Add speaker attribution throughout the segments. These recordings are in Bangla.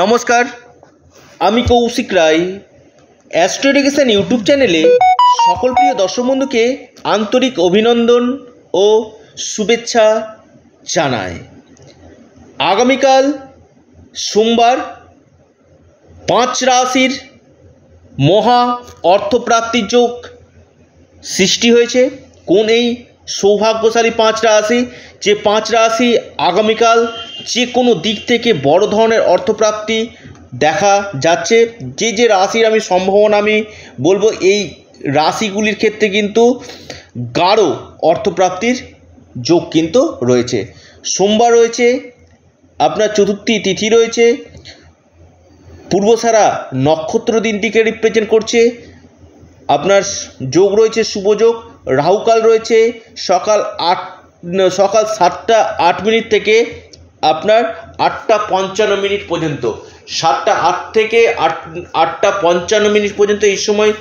Speaker 1: নমস্কার আমি কৌশিক রায় এডুকেশান ইউটিউব চ্যানেলে সকল প্রিয় দর্শক বন্ধুকে আন্তরিক অভিনন্দন ও শুভেচ্ছা জানায় আগামীকাল সোমবার পাঁচ রাশির মহা অর্থপ্রাপ্তির যোগ সৃষ্টি হয়েছে কোন এই সৌভাগ্যশালী পাঁচ রাশি যে পাঁচ রাশি আগামীকাল যে কোনো দিক থেকে বড় ধরনের অর্থপ্রাপ্তি দেখা যাচ্ছে যে যে রাশির আমি সম্ভাবনা আমি বলবো এই রাশিগুলির ক্ষেত্রে কিন্তু গাঢ় অর্থপ্রাপ্তির যোগ কিন্তু রয়েছে সোমবার রয়েছে আপনার চতুর্থী তিথি রয়েছে পূর্বসারা নক্ষত্র দিনটিকে রিপ্রেজেন্ট করছে আপনার যোগ রয়েছে শুভযোগ রাহুকাল রয়েছে সকাল আট সকাল সাতটা আট মিনিট থেকে আপনার আটটা পঞ্চান্ন মিনিট পর্যন্ত সাতটা আট থেকে আট আটটা পঞ্চান্ন মিনিট পর্যন্ত এই সময়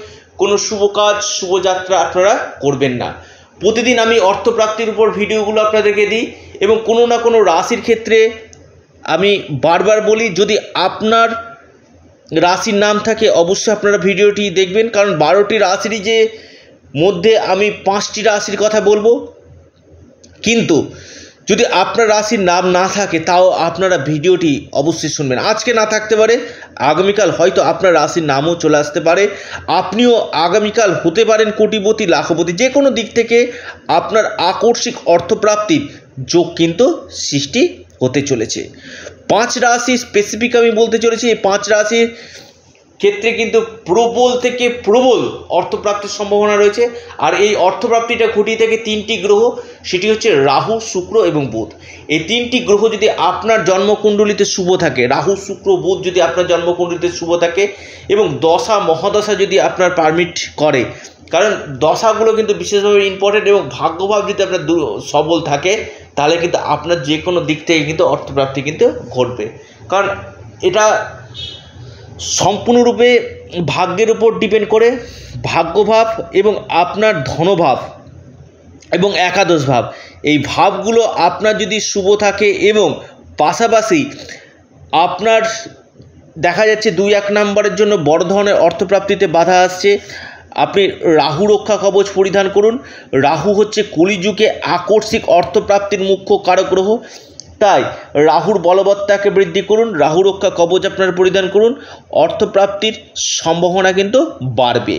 Speaker 1: কোনো শুভ কাজ শুভযাত্রা আপনারা করবেন না প্রতিদিন আমি অর্থপ্রাপ্তির উপর ভিডিওগুলো আপনাদেরকে দিই এবং কোনো না কোনো রাশির ক্ষেত্রে আমি বারবার বলি যদি আপনার রাশির নাম থাকে অবশ্যই আপনারা ভিডিওটি দেখবেন কারণ বারোটি রাশিরই যে মধ্যে আমি পাঁচটি রাশির কথা বলবো কিন্তু যদি আপনার রাশির নাম না থাকে তাও আপনারা ভিডিওটি অবশ্যই শুনবেন আজকে না থাকতে পারে আগামীকাল হয়তো আপনার রাশির নামও চলে আসতে পারে আপনিও আগামীকাল হতে পারেন কোটিপতি লাখপতি যে কোনো দিক থেকে আপনার আকর্ষিক অর্থপ্রাপ্তির যোগ কিন্তু সৃষ্টি হতে চলেছে পাঁচ রাশি স্পেসিফিক আমি বলতে চলেছি এই পাঁচ রাশির ক্ষেত্রে কিন্তু প্রবল থেকে প্রবল অর্থপ্রাপ্তির সম্ভাবনা রয়েছে আর এই অর্থপ্রাপ্তিটা ঘটিয়ে থাকে তিনটি গ্রহ সেটি হচ্ছে রাহু শুক্র এবং বুধ এই তিনটি গ্রহ যদি আপনার জন্মকুণ্ডলিতে শুভ থাকে রাহু শুক্র বুধ যদি আপনার জন্মকুণ্ডলিতে শুভ থাকে এবং দশা মহাদশা যদি আপনার পারমিট করে কারণ দশাগুলো কিন্তু বিশেষভাবে ইম্পর্টেন্ট এবং ভাগ্যভাব যদি আপনার সবল থাকে তাহলে কিন্তু আপনার যে কোনো দিক থেকে কিন্তু অর্থপ্রাপ্তি কিন্তু ঘটবে কারণ এটা সম্পূর্ণরূপে ভাগ্যের উপর ডিপেন্ড করে ভাগ্যভাব এবং আপনার ধনভাব এবং একাদশ ভাব এই ভাবগুলো আপনার যদি শুভ থাকে এবং পাশাপাশি আপনার দেখা যাচ্ছে দুই এক নাম্বারের জন্য বড় ধরনের অর্থপ্রাপ্তিতে বাধা আসছে আপনি রাহু রক্ষা কবচ পরিধান করুন রাহু হচ্ছে কলিযুগে আকস্মিক অর্থপ্রাপ্তির মুখ্য কারক গ্রহ তাই রাহুর বলবত্তাকে বৃদ্ধি করুন রাহু রক্ষা কবচ আপনার পরিধান করুন অর্থপ্রাপ্তির সম্ভাবনা কিন্তু বাড়বে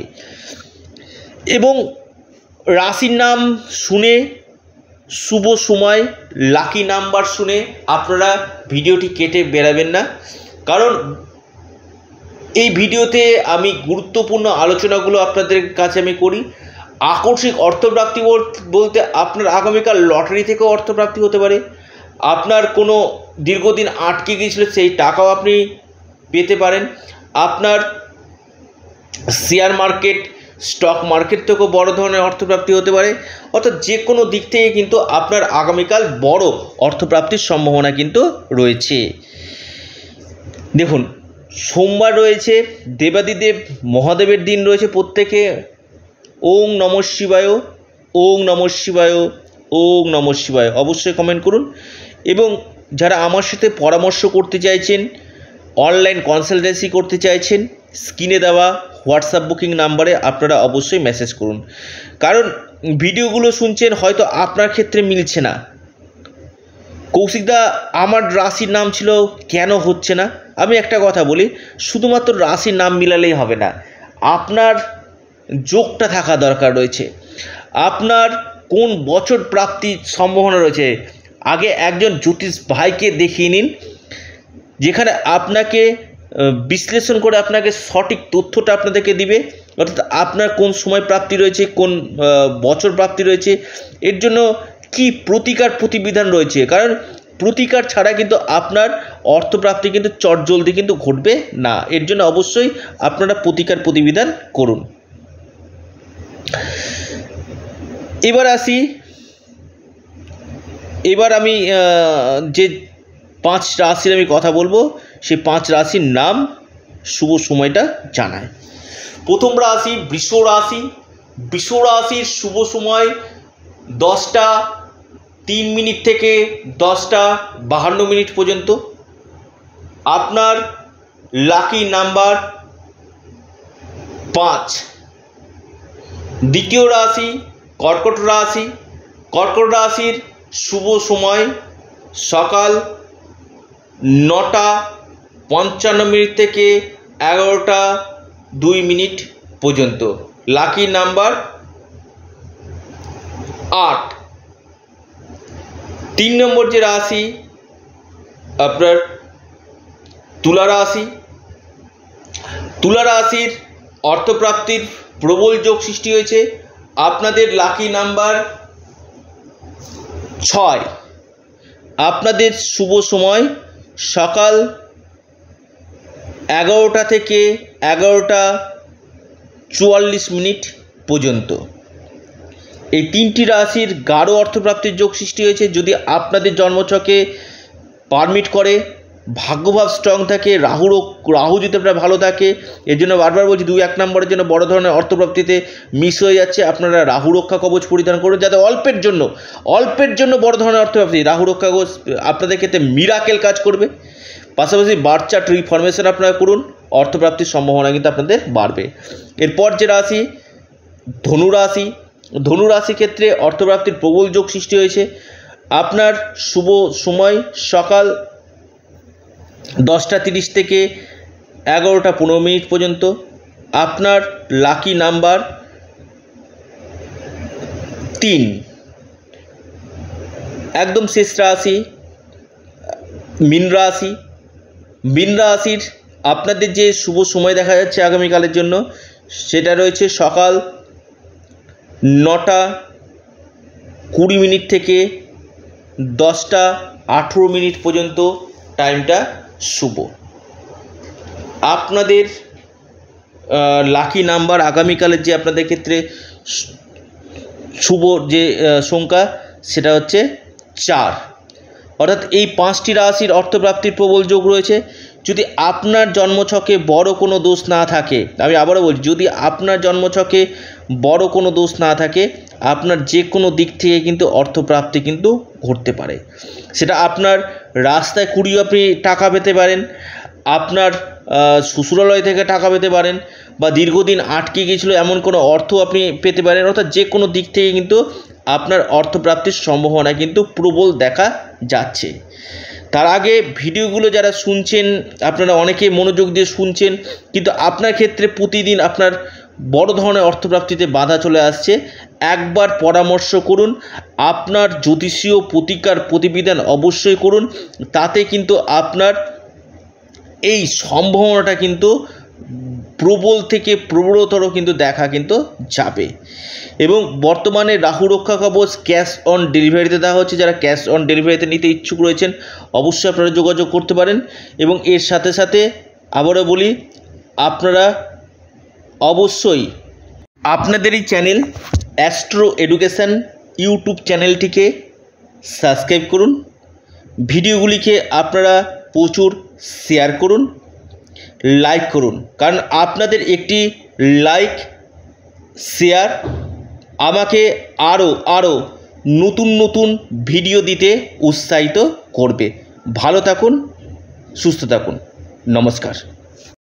Speaker 1: এবং রাশির নাম শুনে শুভ সময় লাকি নাম্বার শুনে আপনারা ভিডিওটি কেটে বেড়াবেন না কারণ এই ভিডিওতে আমি গুরুত্বপূর্ণ আলোচনাগুলো আপনাদের কাছে আমি করি আকস্মিক অর্থপ্রাপ্তি বলতে আপনার আগামীকাল লটারি থেকেও অর্থপ্রাপ্তি হতে পারে আপনার কোনো দীর্ঘদিন আটকে গিয়েছিল সেই টাকাও আপনি পেতে পারেন আপনার শেয়ার মার্কেট স্টক মার্কেট থেকেও বড় ধরনের অর্থপ্রাপ্তি হতে পারে অর্থাৎ যে কোনো দিক থেকে কিন্তু আপনার আগামীকাল বড় অর্থপ্রাপ্তির সম্ভাবনা কিন্তু রয়েছে দেখুন সোমবার রয়েছে দেবাদিদেব মহাদেবের দিন রয়েছে প্রত্যেকে ওং নম শিবায় ওং নম শিবায় ওম নম শিবায় অবশ্যই কমেন্ট করুন এবং যারা আমার সাথে পরামর্শ করতে চাইছেন অনলাইন কনসালটেন্সি করতে চাইছেন স্ক্রিনে দেওয়া হোয়াটসঅ্যাপ বুকিং নাম্বারে আপনারা অবশ্যই মেসেজ করুন কারণ ভিডিওগুলো শুনছেন হয়তো আপনার ক্ষেত্রে মিলছে না কৌশিকদা আমার রাশির নাম ছিল কেন হচ্ছে না আমি একটা কথা বলি শুধুমাত্র রাশির নাম মিলালেই হবে না আপনার যোগটা থাকা দরকার রয়েছে আপনার কোন বছর প্রাপ্তির সম্ভাবনা রয়েছে আগে একজন জ্যোতিষ ভাইকে দেখিয়ে নিন যেখানে আপনাকে বিশ্লেষণ করে আপনাকে সঠিক তথ্যটা আপনাদেরকে দিবে অর্থাৎ আপনার কোন সময় প্রাপ্তি রয়েছে কোন বছর প্রাপ্তি রয়েছে এর জন্য কি প্রতিকার প্রতিবিধান রয়েছে কারণ প্রতিকার ছাড়া কিন্তু আপনার অর্থপ্রাপ্তি কিন্তু চটজলদি কিন্তু ঘটবে না এর জন্য অবশ্যই আপনারা প্রতিকার প্রতিবিধান করুন এবার আসি এবার আমি যে পাঁচ রাশির আমি কথা বলবো সেই পাঁচ রাশির নাম শুভ সময়টা জানায় প্রথম রাশি বৃষ রাশি বৃষ রাশির শুভ সময় দশটা তিন মিনিট থেকে দশটা বাহান্ন মিনিট পর্যন্ত আপনার লাকি নাম্বার পাঁচ দ্বিতীয় রাশি কর্কট রাশি কর্কট রাশির শুভ সময় সকাল নটা পঞ্চান্ন মিনিট থেকে এগারোটা দুই মিনিট পর্যন্ত লাকি নাম্বার আট তিন নম্বর যে রাশি আপনার তুলা রাশি তুলা রাশির অর্থপ্রাপ্তির প্রবল যোগ সৃষ্টি হয়েছে আপনাদের লাকি নাম্বার ছয় আপনাদের শুভ সময় সকাল এগারোটা থেকে এগারোটা চুয়াল্লিশ মিনিট পর্যন্ত এই তিনটি রাশির গাঢ় অর্থপ্রাপ্তির যোগ সৃষ্টি হয়েছে যদি আপনাদের জন্মছকে পারমিট করে ভাগ্যভাব স্ট্রং থাকে রাহুরও রাহু যদি আপনার ভালো থাকে এর জন্য বারবার বলছি দুই এক নম্বরের জন্য বড় ধরনের অর্থপ্রাপ্তিতে মিস হয়ে যাচ্ছে আপনারা রাহু রক্ষা কবচ পরিধান করুন যাতে অল্পের জন্য অল্পের জন্য বড় ধরনের অর্থপ্রাপ্তি রাহু রক্ষা কবচ আপনাদের ক্ষেত্রে মিরাকেল কাজ করবে পাশাপাশি বার্চা রিফরমেশন আপনারা করুন অর্থপ্রাপ্তির সম্ভাবনা কিন্তু আপনাদের বাড়বে এরপর যে রাশি ধনু রাশি ধনু রাশি ক্ষেত্রে অর্থপ্রাপ্তির প্রবল যোগ সৃষ্টি হয়েছে আপনার শুভ সময় সকাল দশটা তিরিশ থেকে এগারোটা পনেরো মিনিট পর্যন্ত আপনার লাকি নাম্বার তিন একদম শেষ রাশি মিন রাশি মিন রাশির আপনাদের যে শুভ সময় দেখা যাচ্ছে আগামীকালের জন্য সেটা রয়েছে সকাল নটা কুড়ি মিনিট থেকে দশটা আঠেরো মিনিট পর্যন্ত টাইমটা শুভ আপনাদের লাকি নাম্বার আগামীকালের যে আপনাদের ক্ষেত্রে শুভ যে সংখ্যা সেটা হচ্ছে চার অর্থাৎ এই পাঁচটি রাশির অর্থপ্রাপ্তির প্রবল যোগ রয়েছে যদি আপনার জন্মছকে বড় কোনো দোষ না থাকে আমি আবারও বলছি যদি আপনার জন্মছকে বড় কোনো দোষ না থাকে আপনার যে কোনো দিক থেকে কিন্তু অর্থপ্রাপ্তি কিন্তু ঘটতে পারে সেটা আপনার রাস্তায় কুড়িয়ে আপনি টাকা পেতে পারেন আপনার শ্বশুরালয় থেকে টাকা পেতে পারেন বা দীর্ঘদিন আটকে গিয়েছিল এমন কোনো অর্থ আপনি পেতে পারেন অর্থাৎ যে কোনো দিক থেকে কিন্তু আপনার অর্থপ্রাপ্তির সম্ভাবনা কিন্তু প্রবল দেখা যাচ্ছে তার আগে ভিডিওগুলো যারা শুনছেন আপনারা অনেকে মনোযোগ দিয়ে শুনছেন কিন্তু আপনার ক্ষেত্রে প্রতিদিন আপনার বড় ধরনের অর্থপ্রাপ্তিতে বাধা চলে আসছে একবার পরামর্শ করুন আপনার জ্যোতিষীয় প্রতিকার প্রতিবিধান অবশ্যই করুন তাতে কিন্তু আপনার এই সম্ভাবনাটা কিন্তু প্রবল থেকে প্রবলতর কিন্তু দেখা কিন্তু যাবে এবং বর্তমানে রাহু রক্ষা কবচ ক্যাশ অন ডেলিভারিতে দেওয়া হচ্ছে যারা ক্যাশ অন ডেলিভারিতে নিতে ইচ্ছুক রয়েছেন অবশ্যই আপনারা যোগাযোগ করতে পারেন এবং এর সাথে সাথে আবারও বলি আপনারা অবশ্যই আপনাদেরই চ্যানেল অ্যাস্ট্রো এডুকেশান ইউটিউব চ্যানেলটিকে সাবস্ক্রাইব করুন ভিডিওগুলিকে আপনারা প্রচুর শেয়ার করুন লাইক করুন কারণ আপনাদের একটি লাইক শেয়ার আমাকে আরও আরও নতুন নতুন ভিডিও দিতে উৎসাহিত করবে ভালো থাকুন সুস্থ থাকুন নমস্কার